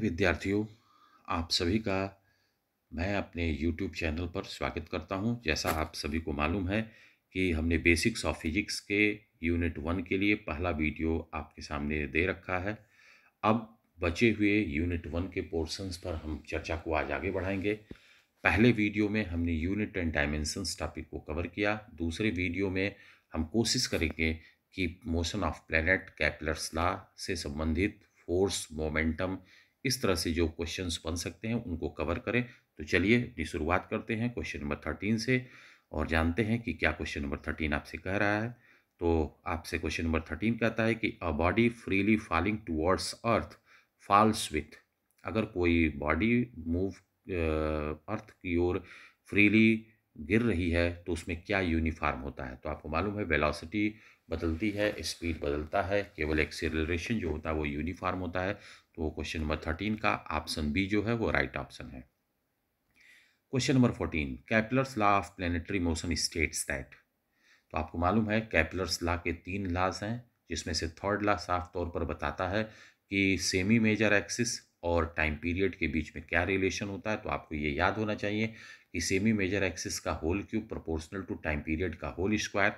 विद्यार्थियों आप सभी का मैं अपने YouTube चैनल पर स्वागत करता हूं। जैसा आप सभी को मालूम है कि हमने बेसिक्स ऑफ फिजिक्स के यूनिट वन के लिए पहला वीडियो आपके सामने दे रखा है अब बचे हुए यूनिट वन के पोर्शंस पर हम चर्चा को आज आगे बढ़ाएंगे पहले वीडियो में हमने यूनिट एंड डायमेंशंस टॉपिक को कवर किया दूसरे वीडियो में हम कोशिश करेंगे कि motion of planet Kepler's law से संबंधित फोर्स मोमेंटम इस तरह से जो क्वेश्चंस बन सकते हैं उनको कवर करें तो चलिए अपनी शुरुआत करते हैं क्वेश्चन नंबर थर्टीन से और जानते हैं कि क्या क्वेश्चन नंबर थर्टीन आपसे कह रहा है तो आपसे क्वेश्चन नंबर थर्टीन कहता है कि a body freely falling towards earth falls with अगर कोई बॉडी मूव अर्थ की ओर फ्रीली गिर रही है तो उसमें क्या यूनिफॉर्म होता है तो आपको मालूम है वेलोसिटी बदलती है स्पीड बदलता है केवल एक्सीलरेशन जो होता है वो यूनिफॉर्म होता है तो क्वेश्चन नंबर थर्टीन का ऑप्शन बी जो है वो राइट right ऑप्शन है question number fourteen Kepler's law of planetary motion states that तो आपको मालूम है कैपलर्स लॉ के तीन लाज हैं जिसमें से थर्ड लॉ साफ तौर पर बताता है कि सेमी मेजर एक्सिस और टाइम पीरियड के बीच में क्या रिलेशन होता है तो आपको ये याद होना चाहिए कि सेमी मेजर एक्सिस का whole cube proportional to time period का होल स्क्वायर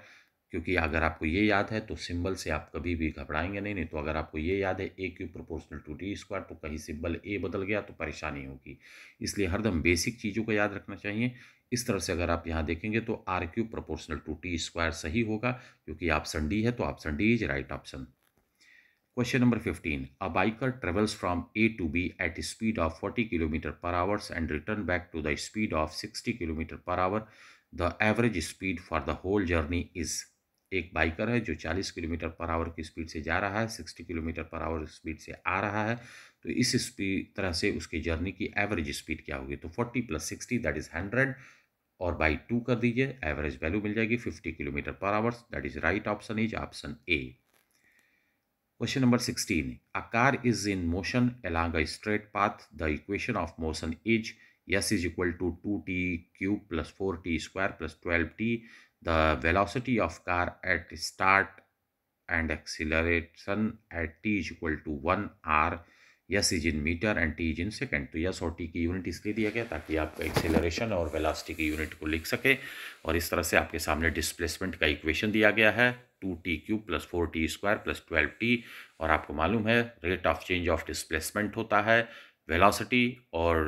क्योंकि अगर आपको ये याद है तो सिंबल से आप कभी भी घबराएंगे नहीं नहीं तो अगर आपको ये याद है A Q proportional to D square तो कहीं सिंबल ए बदल गया तो परेशानी होगी इसलिए हरदम बेसिक चीज़ों को याद रखना चाहिए इस तरह से अगर आप यहाँ देखेंगे तो R Q proportional to T square सही होगा क्योंकि ऑप्शन डी है तो option D is right option question number fifteen a biker travels from A to B at speed of forty kilometre per hours and return back to the speed of sixty kilometre per hour the average speed for the whole journey is एक बाइकर है जो 40 kilometre per our की speed से जा रहा है 60 kilometre per our speed से आ रहा है तो इस स्पीड तरह से उसके जर्नी की एवरेज स्पीड क्या होगी तो 40 plus sixty that is hundred और बाई टू कर दीजिए एवरेज वैल्यू मिल जाएगी 50 kilometre per hours that is right option is option A question number sixteen a car is in motion along a straight path the equation of motion is is equal to two T cube plus four T square plus twelve T the velocity of car at start and acceleration at T is equal to one or S is in metre and T is in second तो S और T की unit इसलिए दिया गया ताकि आप acceleration और velocity की यूनिट को लिख सके और इस तरह से आपके सामने डिसप्लेसमेंट का इक्वेशन दिया गया है two T cube plus four T square plus twelve T और आपको मालूम है rate of change of displacement होता है वेलासिटी और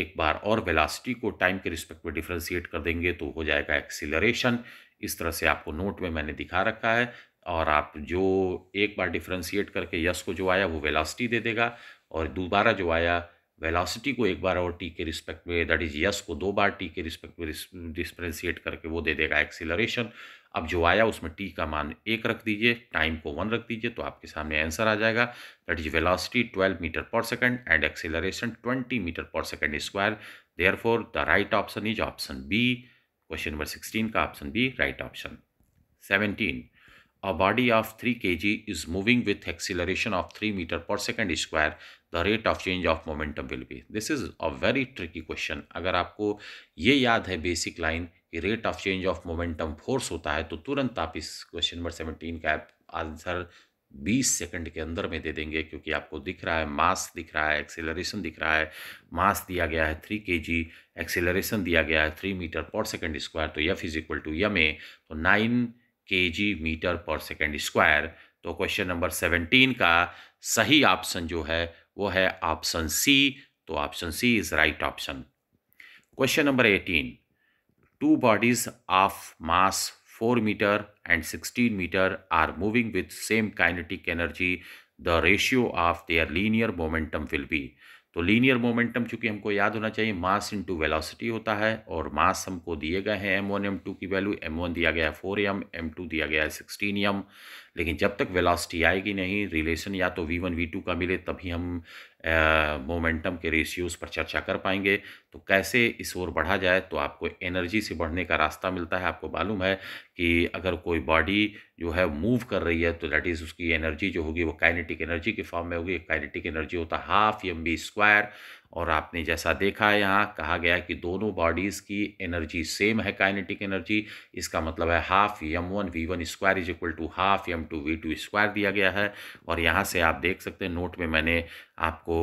एक बार और वेलासिटी को टाइम के रिस्पेक्ट में डिफ्रेंशिएट कर देंगे तो हो जाएगा एक्सीलरेशन इस तरह से आपको नोट में मैंने दिखा रखा है और आप जो एक बार डिफ्रेंशिएट करके यस को जो आया वो वेलासिटी दे देगा और दोबारा जो आया वेलासिटी को एक बार और टी के रिस्पेक्ट में दैट इज यस को दो बार टी के रिस्पेक्ट में डिफ्रेंशिएट करके वो दे देगा एक्सीलरेशन अब जो आया उसमें टी का मान एक रख दीजिए टाइम को वन रख दीजिए तो आपके सामने आंसर आ जाएगा that is velocity twelve metre per second and acceleration twenty metre per second square there the right option is option B question number sixteen का option B right option seventeen a body of three K G is moving with acceleration of three metre per second square the rate of change of momentum will be this is a very tricky question अगर आपको ये याद है basic line कि rate of change of momentum force होता है तो तुरंत आप इस क्वेश्चन नंबर सेवनटीन का आंसर 20 सेकंड के अंदर में दे देंगे क्योंकि आपको दिख रहा है मास दिख रहा है एक्सेलरेशन दिख रहा है मास दिया गया है थ्री के जी एक्सेलरेशन दिया गया है three metre per second square तो F is equal to M A तो nine K G metre per second square तो क्वेश्चन नंबर सेवनटीन का सही ऑप्शन जो है वो है ऑप्शन सी तो option C is right option question number eighteen Two bodies of mass 4 meter and 16 meter are moving with same kinetic energy, the ratio of their linear momentum will be तो linear momentum चूंकि हमको याद होना चाहिए mass into velocity होता है और मास हमको दिए गए हैं एम वन एम टू की वैल्यू एम वन दिया गया है फोर एम एम टू दिया गया है सिक्सटीन एम लेकिन जब तक वेलोसिटी आएगी नहीं रिलेशन या तो वी वन वी टू का मिले तभी हम मोमेंटम के रेशियोज़ पर चर्चा कर पाएंगे तो कैसे इस ओर बढ़ा जाए तो आपको एनर्जी से बढ़ने का रास्ता मिलता है आपको मालूम है कि अगर कोई बॉडी जो है मूव कर रही है तो दैट इज़ उसकी एनर्जी जो होगी वो काइनेटिक एनर्जी के फॉर्म में होगी काइनेटिक एनर्जी होता है half M B square square और आपने जैसा देखा है यहाँ कहा गया कि दोनों बॉडीज़ की एनर्जी सेम है काइनेटिक एनर्जी इसका मतलब है half M one V one square is equal to half M two V two square दिया गया है और यहाँ से आप देख सकते हैं नोट में मैंने आपको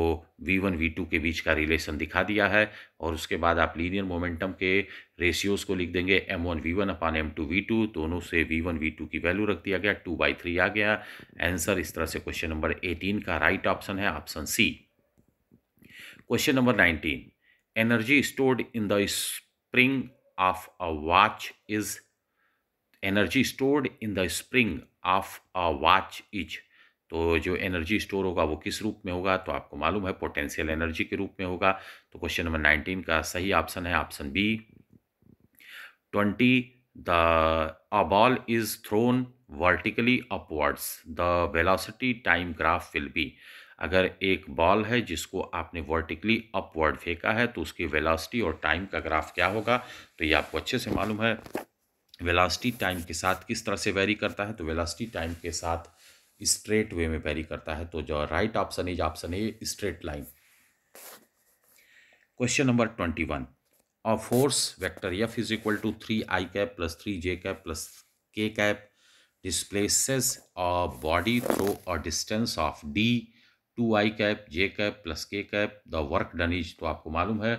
वी वन वी टू के बीच का रिलेशन दिखा दिया है और उसके बाद आप लीनियर मोमेंटम के रेशियोज़ को लिख देंगे M one V one upon M two V two दोनों से वी वन वी टू की वैल्यू रख दिया गया टू बाई थ्री आ गया आंसर इस तरह से क्वेश्चन नंबर एटीन का राइट ऑप्शन है option C question number nineteen energy stored in the spring of a watch is energy stored in the spring of a watch is तो जो energy store होगा वो किस रूप में होगा तो आपको मालूम है पोटेंशियल एनर्जी के रूप में होगा तो क्वेश्चन नंबर नाइनटीन का सही ऑप्शन है option B twenty the a ball is thrown vertically upwards the velocity time graph will be अगर एक बॉल है जिसको आपने वर्टिकली अपवर्ड फेंका है तो उसकी वेलासिटी और टाइम का ग्राफ क्या होगा तो ये आपको अच्छे से मालूम है वेलासिटी टाइम के साथ किस तरह से वेरी करता है तो वेलासिटी टाइम के साथ स्ट्रेट वे में वेरी करता है तो जो right option is option A straight line question number twenty one a force vector F is equal to three I cap plus three J cap plus K cap displaces a body through a distance of D two I cap J cap plus K cap the work done is तो आपको मालूम है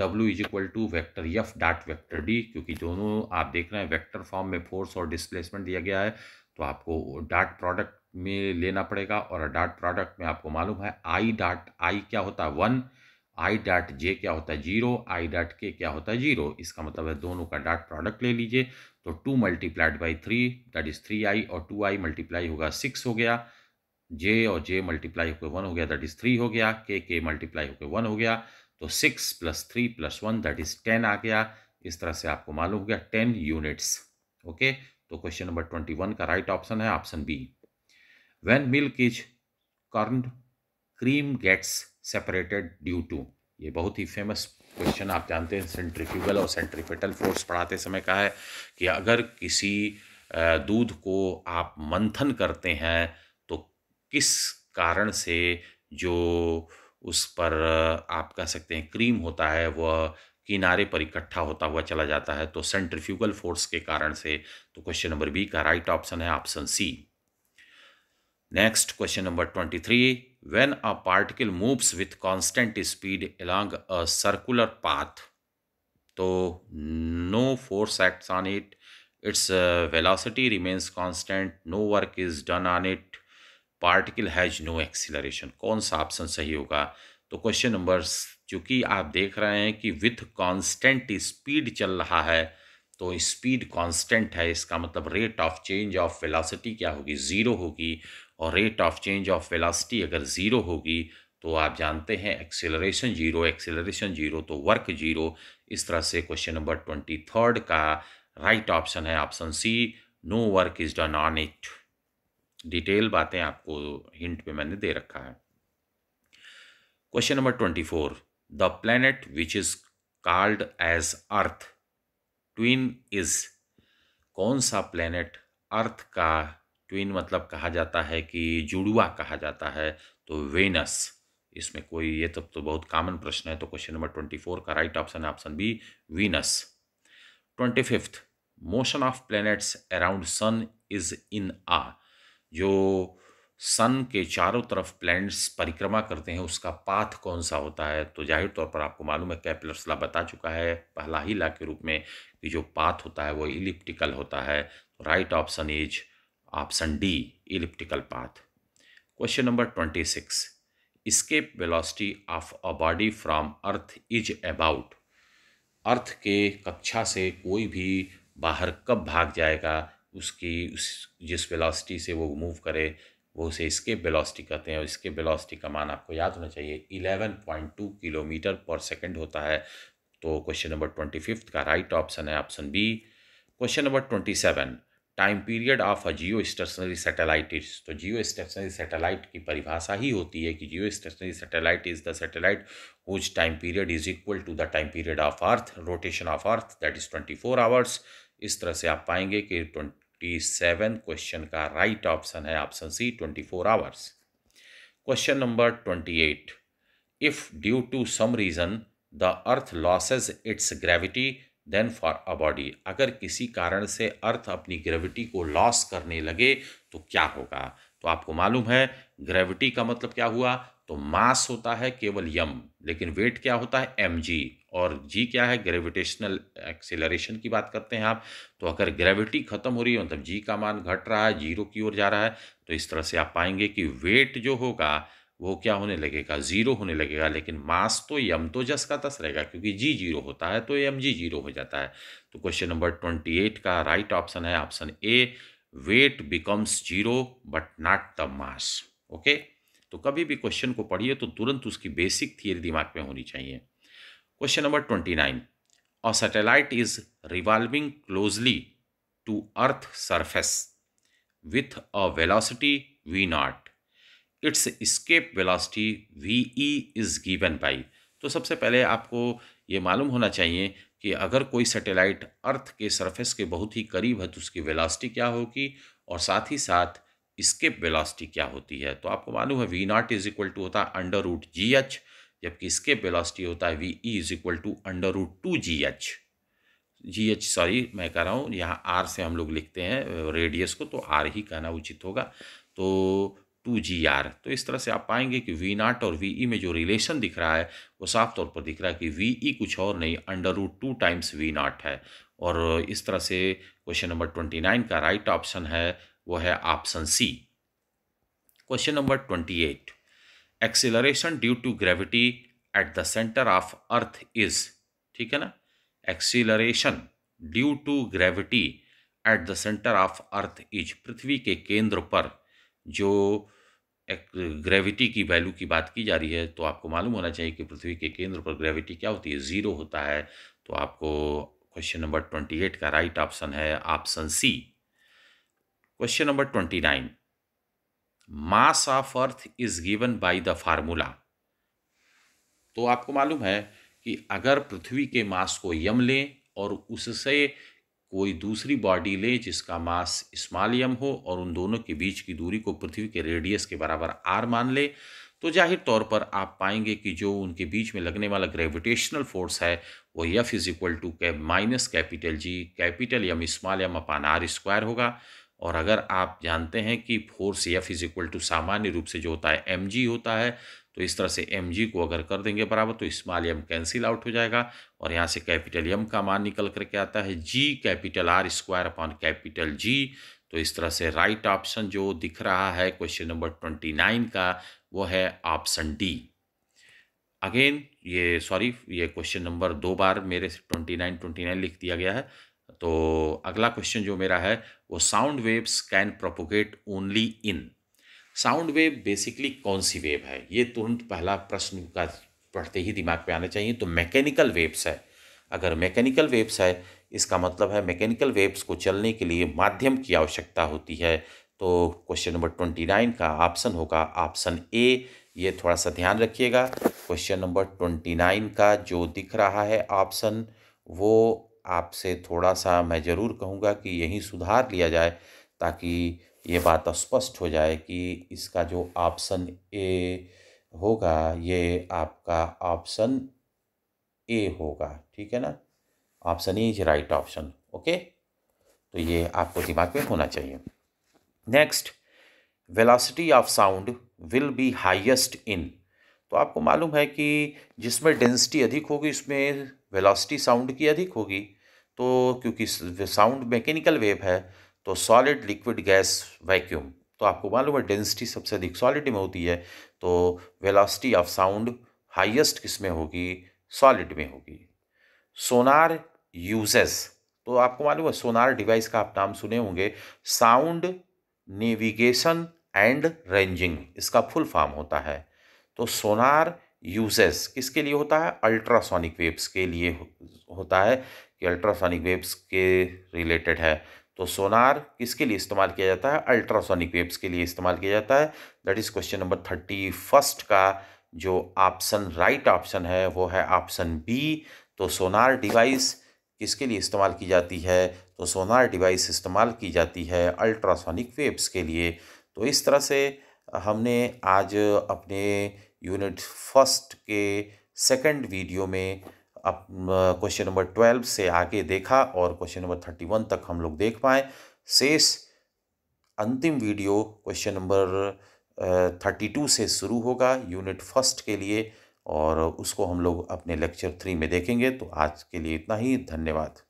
W is equal to vector F dot vector D क्योंकि दोनों आप देख रहे हैं वैक्टर फॉर्म में फोर्स और डिस्प्लेसमेंट दिया गया है तो आपको डाट प्रोडक्ट में लेना पड़ेगा और डाट प्रोडक्ट में आपको मालूम है आई डाट आई क्या होता है वन आई डाट जे क्या होता है जीरो आई डाट के क्या होता है जीरो इसका मतलब है दोनों का डाट प्रोडक्ट ले लीजिए तो two multiplied by three that is three I और टू आई मल्टीप्लाई होगा सिक्स हो गया जे और जे मल्टीप्लाई होकर वन हो गया दैट इज थ्री हो गया के के मल्टीप्लाई होकर वन हो गया तो six plus three plus one that is ten आ गया इस तरह से आपको मालूम हो गया टेन यूनिट्स ओके तो क्वेश्चन नंबर ट्वेंटी वन का राइट ऑप्शन है option B when milk is churned cream gets separated due to ये बहुत ही फेमस क्वेश्चन आप जानते हैं सेंट्रीफ्यूगल और सेंट्रीफेटल फोर्स पढ़ाते समय का है कि अगर किसी दूध को आप मंथन करते हैं किस कारण से जो उस पर आप कह सकते हैं क्रीम होता है वह किनारे पर इकट्ठा होता हुआ चला जाता है तो सेंट्रिफ्यूगल फोर्स के कारण से तो क्वेश्चन नंबर बी का राइट ऑप्शन है option C next question number twenty three when a particle moves with constant speed along a circular path तो no force act on it its velocity remains constant no work is done on it particle has no acceleration कौन सा option सही होगा तो question number चूँकि आप देख रहे हैं कि विथ कांस्टेंट स्पीड चल रहा है तो स्पीड कांस्टेंट है इसका मतलब rate of change of velocity क्या होगी ज़ीरो होगी और rate of change of velocity अगर ज़ीरो होगी तो आप जानते हैं एक्सेलरेशन जीरो एक्सेलरेशन जीरो तो वर्क जीरो इस तरह से क्वेश्चन नंबर ट्वेंटी थर्ड का राइट right ऑप्शन है option C no work is done on it detail बातें आपको हिंट पे मैंने दे रखा है question number twenty four the planet which is called as earth twin is कौन सा प्लैनेट अर्थ का ट्विन मतलब कहा जाता है कि जुड़वा कहा जाता है तो वेनस इसमें कोई ये तब तो, तो बहुत कॉमन प्रश्न है तो क्वेश्चन नंबर ट्वेंटी फोर का राइट ऑप्शन है option B Venus twenty fifth motion of planets around sun is in आ जो सन के चारों तरफ प्लैनेट्स परिक्रमा करते हैं उसका पाथ कौन सा होता है तो जाहिर तौर पर आपको मालूम है कैपलर्स ला बता चुका है पहला ही ला के रूप में कि जो पाथ होता है वो इलिप्टिकल होता है right option is option D elliptical path question number twenty six escape velocity of a body from earth is about earth के कक्षा से कोई भी बाहर कब भाग जाएगा उसकी उस जिस वेलोसिटी से वो मूव करे वो उसे स्केप वेलोसिटी कहते हैं और स्केप वेलोसिटी का मान आपको याद होना चाहिए इलेवन पॉइंट टू किलोमीटर पर सेकंड होता है तो क्वेश्चन नंबर ट्वेंटी फिफ्थ का राइट ऑप्शन है option B question number twenty seven time period of a geostationary satellite is तो जियो स्टेशनरी सैटेलाइट की परिभाषा ही होती है कि geostationary satellite is the satellite whose time period is equal to the time period of earth rotation of earth that is twenty four hours इस तरह से आप पाएंगे कि टी सेवन क्वेश्चन का राइट ऑप्शन है option C twenty four hours question number twenty eight if due to some reason the earth loses its gravity then for a body अगर किसी कारण से अर्थ अपनी ग्रेविटी को लॉस करने लगे तो क्या होगा तो आपको मालूम है ग्रेविटी का मतलब क्या हुआ तो मास होता है केवल यम लेकिन वेट क्या होता है एम जी और जी क्या है ग्रेविटेशनल एक्सेलरेशन की बात करते हैं आप तो अगर ग्रेविटी खत्म हो रही है मतलब जी का मान घट रहा है जीरो की ओर जा रहा है तो इस तरह से आप पाएंगे कि वेट जो होगा वो क्या होने लगेगा ज़ीरो होने लगेगा लेकिन मास तो यम तो जस का तस रहेगा क्योंकि जी जीरो होता है तो यम जी जीरो हो जाता है तो क्वेश्चन नंबर ट्वेंटी एट का राइट ऑप्शन है option A weight becomes zero but not the mass okay तो कभी भी क्वेश्चन को पढ़िए तो तुरंत उसकी बेसिक थियरी दिमाग में होनी चाहिए question number twenty nine a satellite is revolving closely to earth surface with a velocity V naught its escape velocity V E is given by तो सबसे पहले आपको ये मालूम होना चाहिए कि अगर कोई सैटेलाइट अर्थ के सरफेस के बहुत ही करीब है तो उसकी वेलासिटी क्या होगी और साथ ही साथ स्केप वेलासिटी क्या होती है तो आपको मालूम है V naught is equal to होता है अंडर रूट जी एच जबकि इसकेप वेलोसिटी होता है V E is equal to under root two G H G H sorry मैं कह रहा हूँ यहाँ आर से हम लोग लिखते हैं रेडियस को तो आर ही कहना उचित होगा तो टू जी आर तो इस तरह से आप पाएंगे कि वी नाट और वी ई e में जो रिलेशन दिख रहा है वो साफ तौर पर दिख रहा है कि वी ई e कुछ और नहीं under root two times V naught है और इस तरह से क्वेश्चन नंबर ट्वेंटी नाइन का राइट ऑप्शन है वो है option C question number twenty eight acceleration due to gravity at the centre of earth is ठीक है ना acceleration due to gravity at the centre of earth is पृथ्वी के केंद्र पर जो एक ग्रेविटी की वैल्यू की बात की जा रही है तो आपको मालूम होना चाहिए कि पृथ्वी के केंद्र पर ग्रेविटी क्या होती है ज़ीरो होता है तो आपको क्वेश्चन नंबर ट्वेंटी एट का राइट ऑप्शन है option C question number twenty nine mass of earth is given by the formula तो आपको मालूम है कि अगर पृथ्वी के मास को यम लें और उससे कोई दूसरी बॉडी ले जिसका मास स्मॉल यम हो और उन दोनों के बीच की दूरी को पृथ्वी के रेडियस के बराबर आर मान ले तो जाहिर तौर पर आप पाएंगे कि जो उनके बीच में लगने वाला ग्रेविटेशनल फोर्स है वो F is equal to cap minus capital G capital M small M upon R square होगा और अगर आप जानते हैं कि force F is equal to सामान्य रूप से जो होता है एम जी होता है तो इस तरह से एम जी को अगर कर देंगे बराबर तो स्मॉल एम कैंसिल आउट हो जाएगा और यहाँ से कैपिटल एम का मान निकल करके आता है G capital R square upon capital G तो इस तरह से राइट right ऑप्शन जो दिख रहा है क्वेश्चन नंबर ट्वेंटी नाइन का वो है ऑप्शन डी अगेन ये सॉरी ये क्वेश्चन नंबर दो बार मेरे से ट्वेंटी नाइन ट्वेंटी नाइन लिख दिया गया है तो अगला क्वेश्चन जो मेरा है वो sound waves can propagate only in sound wave basically कौन सी वेव है ये तुरंत पहला प्रश्न का पढ़ते ही दिमाग पे आना चाहिए तो मैकेनिकल वेव्स है अगर मैकेनिकल वेव्स है इसका मतलब है मैकेनिकल वेव्स को चलने के लिए माध्यम की आवश्यकता होती है तो क्वेश्चन नंबर ट्वेंटी नाइन का ऑप्शन होगा ऑप्शन ए ये थोड़ा सा ध्यान रखिएगा क्वेश्चन नंबर ट्वेंटी नाइन का जो दिख रहा है ऑप्शन वो आपसे थोड़ा सा मैं ज़रूर कहूँगा कि यही सुधार लिया जाए ताकि ये बात स्पष्ट हो जाए कि इसका जो ऑप्शन ए होगा ये आपका ऑप्शन ए होगा ठीक है ना option E is right option okay तो ये आपको दिमाग में होना चाहिए next velocity of sound will be highest in तो आपको मालूम है कि जिसमें डेंसिटी अधिक होगी उसमें वेलोसिटी साउंड की अधिक होगी तो क्योंकि साउंड मैकेनिकल वेव है तो सॉलिड लिक्विड गैस वैक्यूम तो आपको मालूम है डेंसिटी सबसे अधिक सॉलिड में होती है तो वेलासिटी ऑफ साउंड हाइएस्ट किस में होगी सॉलिड में होगी सोनार यूजेस तो आपको मालूम है सोनार डिवाइस का आप नाम सुने होंगे साउंड नेविगेशन एंड रेंजिंग इसका फुल फॉर्म होता है तो सोनार यूजेस किसके लिए होता है अल्ट्रासोनिक वेव्स के लिए होता है कि अल्ट्रासोनिक वेव्स के रिलेटेड है तो सोनार किसके लिए इस्तेमाल किया जाता है अल्ट्रासोनिक वेव्स के लिए इस्तेमाल किया जाता है that is question number thirty first का जो ऑप्शन राइट ऑप्शन है वो है ऑप्शन बी तो सोनार डिवाइस किसके लिए इस्तेमाल की जाती है तो सोनार डिवाइस इस्तेमाल की जाती है अल्ट्रासोनिक वेव्स के लिए तो इस तरह से हमने आज अपने यूनिट फर्स्ट के सेकंड वीडियो में अब क्वेश्चन नंबर ट्वेल्व से आगे देखा और क्वेश्चन नंबर थर्टी वन तक हम लोग देख पाए शेष अंतिम video question number thirty two से शुरू होगा यूनिट फर्स्ट के लिए और उसको हम लोग अपने लेक्चर थ्री में देखेंगे तो आज के लिए इतना ही धन्यवाद